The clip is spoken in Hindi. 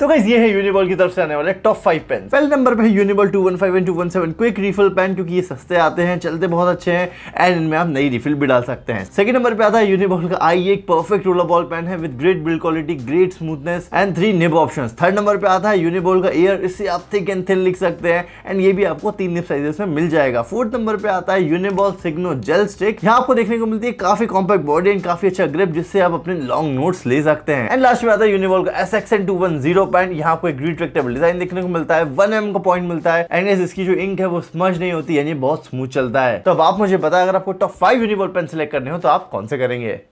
तो गाइज ये है यूनिबॉल की तरफ से आने वाले टॉप फाइव पेन पहले नंबर पे है uniball 215 and 217 quick refill pen क्योंकि ये सस्ते आते हैं चलते बहुत अच्छे हैं एंड इनमें आप नई रिफिल भी डाल सकते हैं सेकंड नंबर पे आता है यूनिबॉल का आई एक परफेक्ट रोलर बॉल पेन है with great build quality great smoothness and three nib option third number पे आता है यूनिबॉल का एयर इससे आप थिक एंड थिन लिख सकते हैं एंड ये भी आपको तीन निब साइजेस में मिल जाएगा फोर्थ नंबर पे आता है यूनिबॉल सिग्नो जेल स्टिक यहाँ आपको देखने को मिलती है काफी कॉम्पैक्ट बॉडी एंड काफी अच्छा ग्रिप जिससे आप अपने लॉन्ग नोट्स ले सकते हैं एंड लास्ट में आता है यूनिबॉल का S X N two one zero point यहाँ आपको एक रिट्रेक्टेबल डिजाइन देखने को मिलता है वन एम का पॉइंट मिलता है एंड एस इसकी जो इंक है वो स्मज नहीं होती यानी बहुत स्मूथ चलता है तो अब आप मुझे बताया अगर आपको top five uniball pen select करने हो तो आप कौन से करेंगे